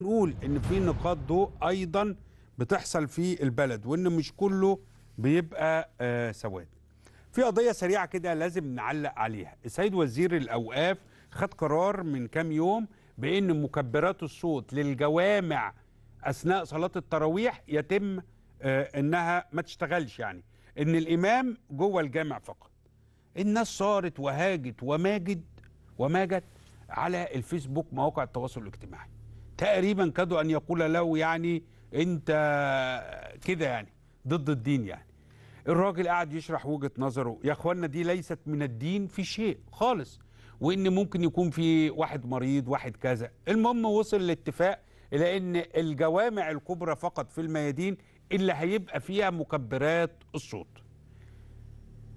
نقول ان في نقاط ضوء ايضا بتحصل في البلد وان مش كله بيبقى آه سواد في قضيه سريعه كده لازم نعلق عليها السيد وزير الاوقاف خد قرار من كام يوم بان مكبرات الصوت للجوامع اثناء صلاه التراويح يتم آه انها ما تشتغلش يعني ان الامام جوه الجامع فقط الناس صارت وهاجت وماجد وماجت على الفيسبوك مواقع التواصل الاجتماعي تقريبا كادوا أن يقول له يعني أنت كده يعني ضد الدين يعني الراجل قاعد يشرح وجهة نظره يا أخوانا دي ليست من الدين في شيء خالص وإن ممكن يكون في واحد مريض واحد كذا المهم وصل لاتفاق إلى أن الجوامع الكبرى فقط في الميادين اللي هيبقى فيها مكبرات الصوت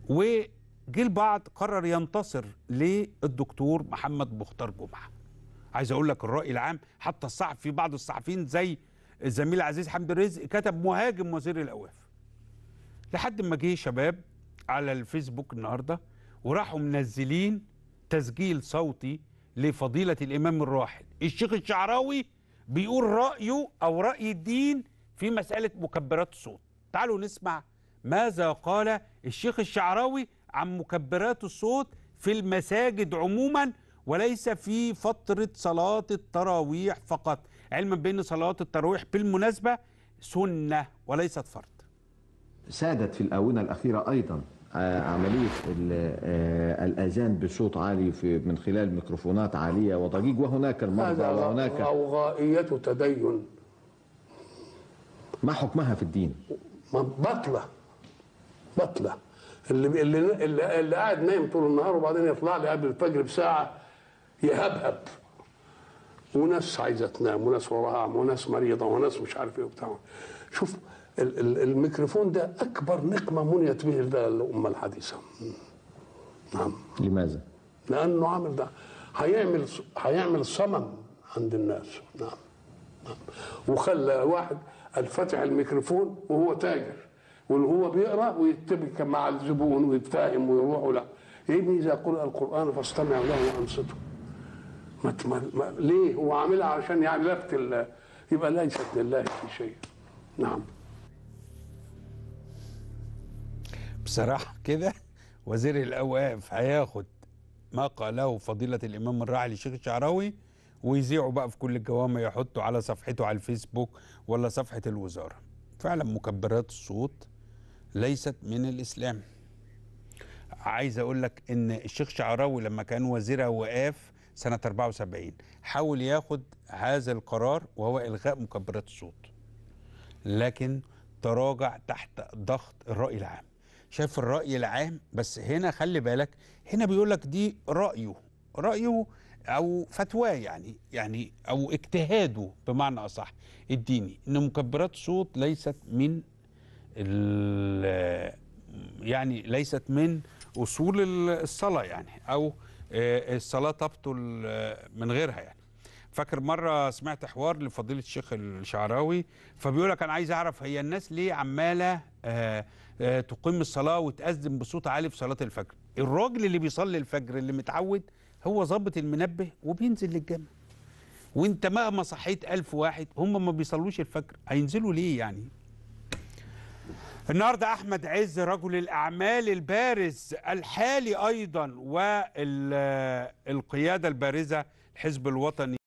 وجيل بعض قرر ينتصر للدكتور محمد مختار جمعه عايز اقول لك الراي العام حتى الصحفي في بعض الصحفيين زي الزميل عزيز حمد الرزق كتب مهاجم وزير الاوقاف لحد ما جه شباب على الفيسبوك النهارده وراحوا منزلين تسجيل صوتي لفضيله الامام الراحل الشيخ الشعراوي بيقول رايه او راي الدين في مساله مكبرات الصوت تعالوا نسمع ماذا قال الشيخ الشعراوي عن مكبرات الصوت في المساجد عموما وليس في فترة صلاة التراويح فقط علما بأن صلاة التراويح بالمناسبة سنة وليست فرض سادت في الآونة الأخيرة أيضا آه، عملية آه، الأذان بصوت عالي في من خلال ميكروفونات عالية وضجيج وهناك المرضى وهناك غوغائية تدين ما حكمها في الدين؟ بطلة بطلة اللي اللي اللي قاعد نايم طول النهار وبعدين يطلع لي قبل الفجر بساعة يهبهب وناس عايزه تنام وناس وراها وناس مريضه وناس مش عارف ايه وبتاع شوف الميكروفون ده اكبر نقمه منيت به الامه الحديثه نعم لماذا؟ لانه عامل ده هيعمل هيعمل صمم عند الناس نعم نعم وخلى واحد الفتح الميكروفون وهو تاجر وهو بيقرا ويتبك مع الزبون ويتفاهم ويروح لا ابني اذا قرأ القران فاستمعوا له وانصتوا ما ما ليه هو عاملها عشان يعني لفت الله يبقى ليست لله في شيء نعم بصراحة كده وزير الأوقاف هياخد ما قاله فضيلة الإمام الراعي للشيخ الشعراوي ويذيعه بقى في كل الجوامع يحطه على صفحته على الفيسبوك ولا صفحة الوزارة فعلا مكبرات الصوت ليست من الإسلام عايز أقول لك إن الشيخ شعراوي لما كان وزير أوقاف سنة 74 حاول ياخد هذا القرار وهو إلغاء مكبرات الصوت لكن تراجع تحت ضغط الرأي العام شاف الرأي العام بس هنا خلي بالك هنا بيقول لك دي رأيه رأيه أو فتواه يعني يعني أو اجتهاده بمعنى أصح الديني إن مكبرات الصوت ليست من يعني ليست من أصول الصلاة يعني أو آه، الصلاه تبطل آه، من غيرها يعني فاكر مره سمعت حوار لفضيله الشيخ الشعراوي فبيقول لك انا عايز اعرف هي الناس ليه عماله آه، تقيم الصلاه وتاذن بصوت عالي في صلاه الفجر الراجل اللي بيصلي الفجر اللي متعود هو ظابط المنبه وبينزل للجامع وانت مهما صحيت ألف واحد هم ما بيصلوش الفجر هينزلوا ليه يعني النهارده احمد عز رجل الاعمال البارز الحالي ايضا والقياده البارزه الحزب الوطني